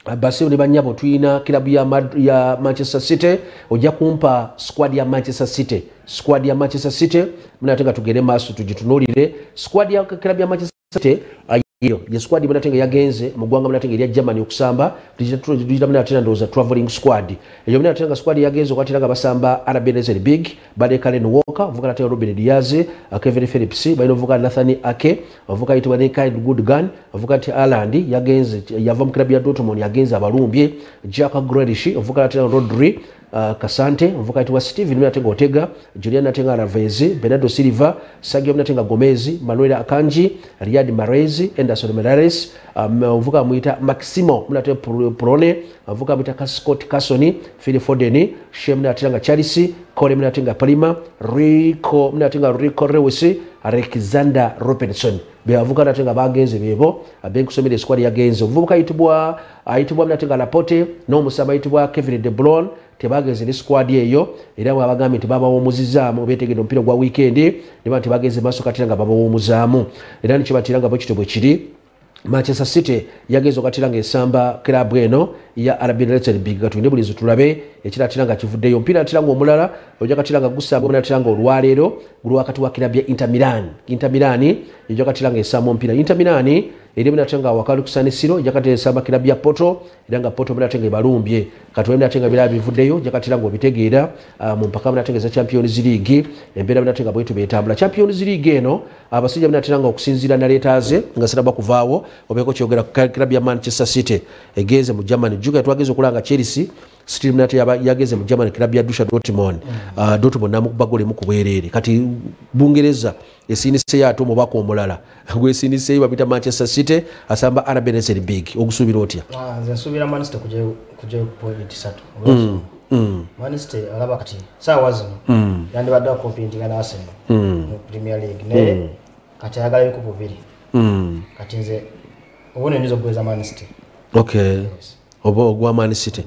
uh, Basio ne banyabo tuina kilabu ya, Mad- ya Manchester City oja kumpa squad ya Manchester City squad ya Manchester City munatenga tugere maso tujitunulire squad ya kilabu ya Manchester City ay- uh, iyo ye squad mwana tenge yagenze mu gwanga mwana tenge lya Germany okusamba tujita mwana atena ndoza traveling squad eyo mwana atena squad yagenze okwatira basamba RB Leipzig big bade Kalen Walker vuka na atena robin Diaz Kevin Phillips baino vuka Nathan Ake ovuka itwa ne Kyle Goodgun ovuka ati Haaland yagenze yava mu club ya Dortmund yagenze abalumbye Jack Grealish vuka na atena Rodri uh, Kasante mvukati wa Steven mnatenga Otega, Julian natenga Ravezi, Bernardo Silva, sagio Sergio mnatenga Gomez, Manuel Akanji, Riyad Mahrez, Anderson Melares, ah, mvuka um, mwita Maximo mnatenga Prone, mvuka mwita Scott carson Phil Foden, Shem mnatenga charles Cole mnatenga Palima, Rico mnatenga Rico Rewis, Alexander Robinson beavuka natenga bagenze bebo abenkusomera eskwadi yagenze omuvubuka ayitibwa ayitibwa mnatenga Laporte n'omusaba ayitibwa Kevin De Bruyne tebagenze ne squad eyo era bwabagambye nti babawomuzizaamu betegedde omupiira gwa wikendi neba tebagenze maaso katira nga babawomuzaamu era nikibatira nga bwekityo bwe kiri manchester city yagenza okatira nga esamba kirabu eno ya arabin retenbig tuinde bulizi tulabe ekiratira nga kivuddeyo mpira atira nga omulala ojja katira nga gusamba bona atira nga olwaleero gulwakati wa kirabu inter milan inter milan ejja katira nga inter milan eri muna tenga wakali kusanisiro jakati esamba kirabu ya poto era nga poto muna tenga ebalumbye kati bila bivudeyo ebirala obitegeera jakatira ngaobitegeera mu mpaka muna champions league embera muna tenga bwetu betambula champions league eno abasajja muna tenga okusinziira naletaaze nga siraba kuvaawo obeeko kyogera kirabu ya manchester city egeze mu germany juga twageze kulanga chelsea stilnat yageze mu germany kirabu yadusha dortmond uh, mm. ah, dortmond namukuba golemu ku bwereere kati bungereza esiniseyo ate omubaka omulala gwesiniseyo babita manchester city asamba rb lesenbig ogusuubira otya ah, manisite mm, mm. alaba kati saawa zino yandibadde akompitinga mm. mu premier league ne naye kati agala ayagala ebikupu biri kati nze obona nizo okuweza manisite okay yes obo ogwa man city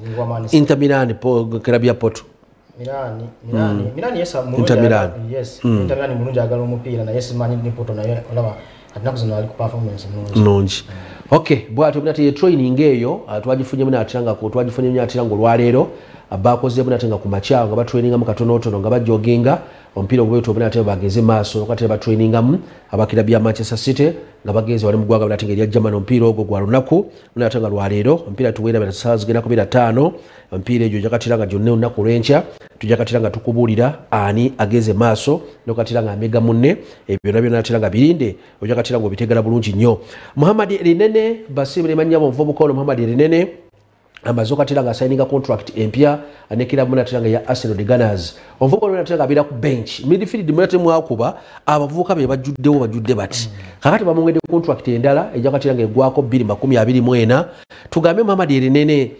inter milan kirabi ya poto Milani, Milani, mm. Milani yes, Inter Milan. Yes, mm. Inter na mulungi agala ni naye simanyi ne Porto nayo olaba atinaku zino ali ku performance nnungi. Nnungi. Mm. Okay, bw'atyo bwe nati ye training eyo ah, twagifunye mu natira nga twagifunye mu natira ng'olwaleero abakoze bona ate nga ku makyawo nga batrainingamu katonotono nga bajoginga omupiira ogubaita bona ate bageze maaso nokuba ate batrainingamu abakira bya manchester city nga bageze wali mugwanga bona ate ngaerya germany omupiira ogwo gwa lunaku bona ate nga lwaleero omupiira tuwerabira saa zigendako bira taano omupiira egyo jakatira nga gyonna olunaku lwenkya tujakatira nga tukubuulira ani ageze maaso nokatira nga amega munne ebyo byonna byonna atira nga birinde ojakatira nga obitegera bulungi nnyo muhammad erinene basibire mannyabo omuvubuka ono muhammad erinene amaze okatera nga asayininga contract empya ne kiramu natera nga ya arsenal de gunners omuvubuka olimu natera nga abeera ku bench midfield mu nate mwakuba abavubuka be bajuddewo bajudde bati kakati bamuwedde contract endala ejja katera nga egwako 2 24 tugambe mamadi erinene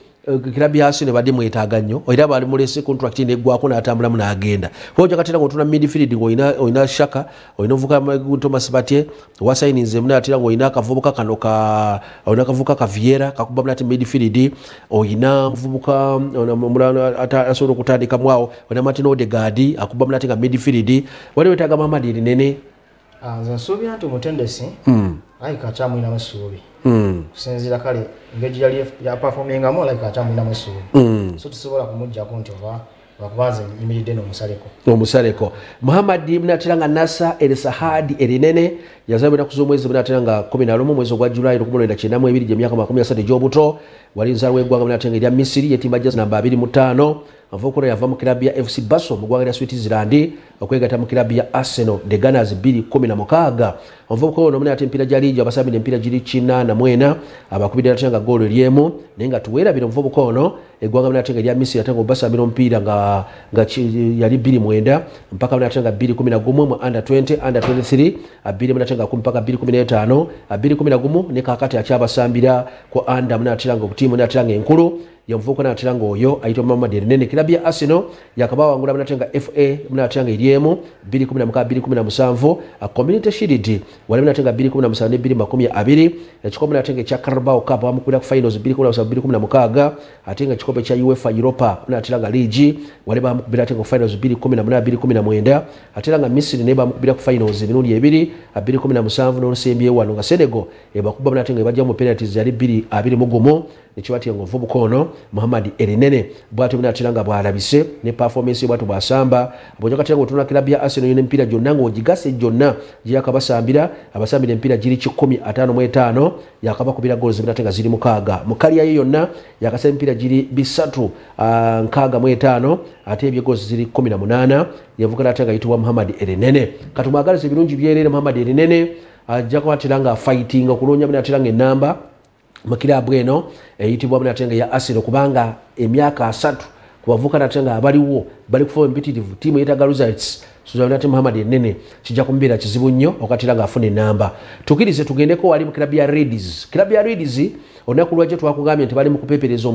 kirabyasi eh, ne badi mwetaaga nnyo era balimulese contract negwako natambulamu nagenda ojakatera ngaotuna midfield ngaoyina shaka oyina ovuka thomas batye wasininzemunatera ngaoyina akavubuka kano oyina akavubuka kaviera kakuba munati midfield oyina vubuka asobola okutandikamuawo oyina martin odegard akuba munati nga midfield wali wetaaga mamadi rinene ah, nze nsuubira nti omutendesi hmm. aikakyamuyina masuubi Hmm. kusinzira kale engeri yali yapafomingamu alabika akyamulinamu essuubi so tusobola kumugjako nti oba lwakubanze nyimiridde n'omusaleko omusaleko muhammad ibnatira nga nasa erisahadi erinene yazalibwa ennaku z'omwezi muna ate nga 16 mwezi ogwa julayi 1992 gyemyaka 37 gy'obuto wali nzaala w'eggwanga muna ate nga erya misiri yetimba jazz namba 25 avokora yava mu kilabu ya fc basel mu ggwanga lya switzerland okwegatta mu kilabu ya arsenal the gunners 216 avokora ono muna ate emipiira gya liigi abasambidde emipiira giri 84 abakubidde ate nga goolo eryemu naye nga tuweerabira omuvubuka ono eggwanga muna ate nga erya misiri ate nga obasambira omupiira nga yali 29 mpaka muna ate nga 211 mu under 20 under 23 abiri muna ate nga mpaka 215 211 ne kakati akyabasambira ku anda munaatera nga obutiimu naatera nga enkulu yamuvubuka naatera oyo ayitwa mamadi erinene kirabu ya arsenal yakabawangula munate nga fa munate nga eriemu a community shield wali munate nga 217 ekikombe nate carabao cup bamukubira ku finals 217 ate nga ekikombe uefa europa munatera nga leagi wali bamukubira ate finals 218 atera nga misiri naye bamukubira ku finals emirundi ebiri 217 n'olusembyewano nga senego ebakuba munate nga ebajjamu penalties yali 2 21 nekibatyanga ovubuka ono muhamad erinene bwatyo bunatera nga bwalabise ne pefomance bwato bwasamba bwonyakatera nga otunula kirabu ya arsenal yo nemipiira gyonna ngaogigase gyonna gyeyakabasambira abasambira emipiira giri 155 yakaba kubira goolo zibunate nga ziri mukaaga mukaliyayo yonna yakasa emipiira giri 35 ah, ate ebyegoozi ziri 18 yavuga nate nga yitibwa muhamad erinene katumwagalize ebirungi byerere muhamad erinene ajja kubatera nga fightinga okunoonya bunatera nga enamba mukilabu eno eyitibwamu nate ya asiro kubanga emyaka asatu ku bavubuka nate nga abaliwo bali kufa empitirivu yetaga eyetaga luzarits ti muhammad enene kijja kumubeera kizibu nnyo okatira ng'afuna enamba tukirize tugendeko wali mu kirabu ya redis kirabu ya redis olunaku lwajjo twakugambye nti bali mu kupepereza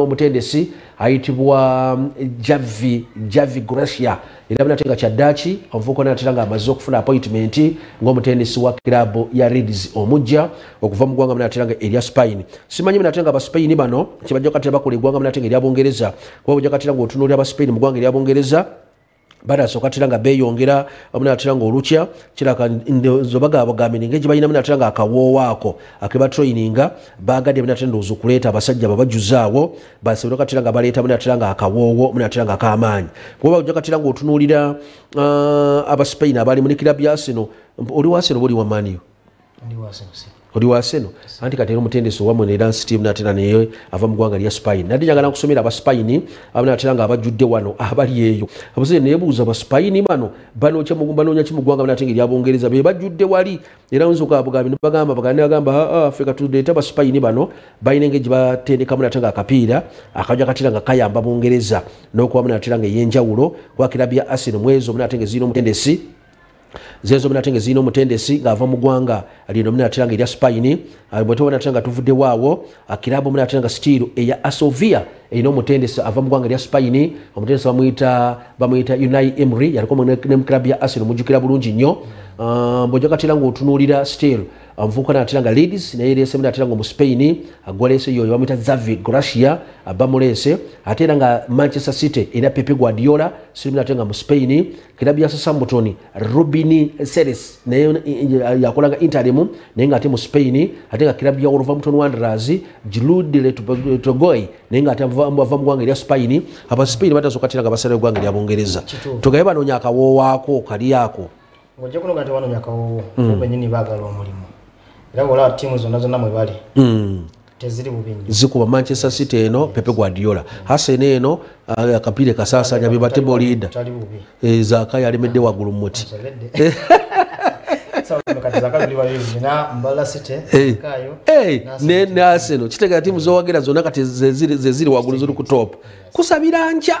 omutendesi ayitibwa mm, javi javi gracia era bunate nga kyaddaaki omuvubuka natera nga amaze okufuna appointment ngaomutendesi wa kirabu ya reds omujja okuva mu ggwanga munatera nga erya spain simanyi munatera nga abaspaini bano kyebajja katera bakola eggwanga munate nga erya bungereza kuba bujja katera ngaotunuulira abaspaini mu ggwanga erya bungereza banasooka tera nga beyongera amunatera nga olukya kiraka nzobagabagambiringa ejibalinamunatera nga akawoowo ako akebatraininga bagadde munatera ndowooza okuleeta abasajja babajuzaawo basobire katera nga baleeta munatera nga akawoowo munatera nga akamaanyi kuba bajja katera nga otunuulira abaspain abali munikira byasino oli waseno ba oli wamaaniyo oli waseno anti katera omutendesi owamwe nera nsitiimu natera naye ava muggwanga lya spaini nadi nyagala nkusomera abaspaini abanatera nga abajjudde wano abali ah, eyo abuze neebuuza baspaini bano banoonya kimuggwanga nate nga eryabongereza be bajjudde wali era nza okabugambi nibagamba bagande bagamba fe katuleeta baspaini bano balina engeri gyebatendekamu nate nga akapiira akajja katera nga kayamba bungereza nokubamu natera nga eyenjawulo kwakirabya asen omwezi omunate nga eziina omutendesi zezobnate nga zirina omutendesi ngaava mugwanga lino mnatera nga erya spaini bwetbnatera nga tuvuddewoawo akiraba omunatera nga stiiru eya asovia erina omutendesi ava mugwanga erya spaini omutendesi bamuyita unai emry yaliko nemukirabu ya asir omujukira bulungi nnyo mm -hmm. Ah, mbojagala atera ngaotunuulira still omuvubuka ah, atera nga leeds naye erese mune atera nga omuspain agwalese yoyo bamuyita zavi gracia ah, bamulese ate era nga manchester city era pepe guardiola sirimune ate nga muspain kirabu ya sasambuton rubin seres naye yakola nga interim naye nga ate mu spain ate nga kirabu ya wolverhampton wanderers jilud togoy naye nga ate ava mu ggwanga erya spain abaspain batasooka atera nga basalayo eggwanga erya bungereza tugabe banoonya akawoowaako kali ako ngoje kuno gato wano myaka wo mm. benyini bagalo omulimu era wola timu zonna zonna mwe bali mm. teziri bubinyi zikuba manchester yes. city eno yes. pepe guardiola mm. hasene eno akapire ah, kasasa nya bibatebo lida e, eh, zakaya alimede ah, wagulu muti eh. eh. ne arsenal kitegera timu zowagera zonna kati zeziri waguluzuli kutopa kusabira nca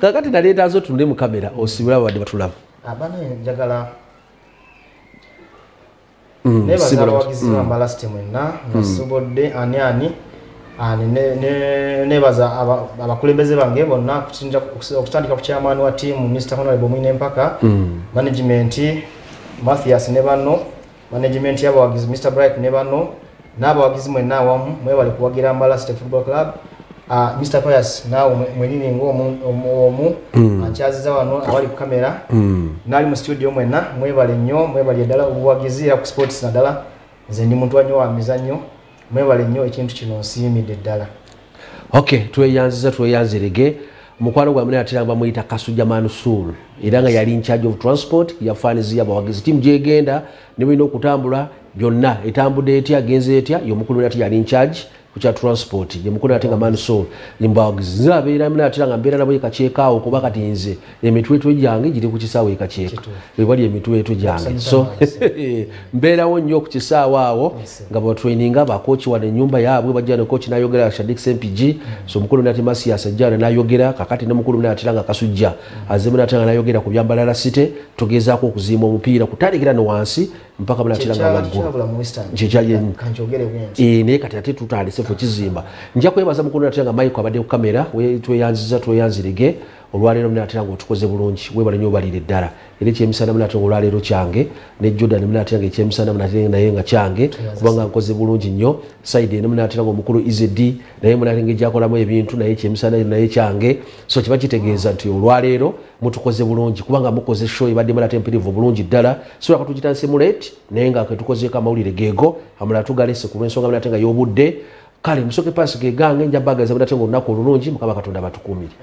kakati naletazo tunule mu kamera osibulaba wadde batulamu abanenjagala mm, nebazaabawagizibambalasti mm. mwenna mm. nasobodde aniani nebaza abakulembeze bange bonna okutandika ku chairman wa tiamu mr honorable mwine mpaka management mathias ne banno management yabawagizi mr bright ne banno n'abawagizi mwenna awamu mwebale kuwagira mbalasti football club Uh, ah, mr pyas nawe mwenyini ngaomu hmm. ankyaziza ah, wano abali ku kamera hmm. nali mu studio mwena mwebale nnyo mwebale ddala obuwagizira ku sports naddala nze ndi muntu wanyo wa mizannyo mwebale nnyo ekintu kino nsiimidde ddala ok tweyanziza tweyanzirege mukwano gwa munene ateranga bamuyita kasuja manusul era nga yali ncharge of transport yafaaniziya bawagizi timu gyegenda nibalina okutambula byonna etambudde etya genze etya yomukulu ati yali ncharge kukya transport jemukuna ate nga mansol imbaizabeeramunaatera nga mbeera nabo ekakyekaawo kuba kati nze emitwetwe gyange giri ku kisaawo ekakyeka ebali emitwetwe gyange so mbeerawo nnyo oku kisaawo awo nga batraininga bakoci wano enyumba yaabwe bajja nekoci nayogera shadik sempg mm. so mukulu munaate masiyas ajjana nayogera kakati nemukulu munaatera nga kasujja mm. aze munaatera nga nayogera ku byambalala site tugezaako okuzimba omupiira kutandikira ne wansi mpaka munaatera nga baggulu kyekyayenyu eh, naye kati ate tutandise joseph kizimba nja kwebaza mukulu nateranga mike abadde kukamera tweyanziza tweyanzirige olwaleero munatera nga otukoze bulungi webala nyo obalire eddala era ekyemisana munatera olwaleero kyange ne jordan munatera nga ekyemisana munatera naye nga kyange kubanga nkoze bulungi nnyo saidi ene munatera nga omukulu ezd naye munatera nga ejakolamu ebintu naye ekyemisana naye kyange so kiba kitegeeza nti olwaleero mutukoze bulungi kubanga mukoze sho ebadde munatera mpirivu bulungi ddala so akatugitansi mulete naye nga ketukozeeko amawulire geego amulala tugalese ku lw'ensonga munatera nga y'obudde kale musooke gange njabaga njabagaza budate nako olulungi mukaba katonda batukuumire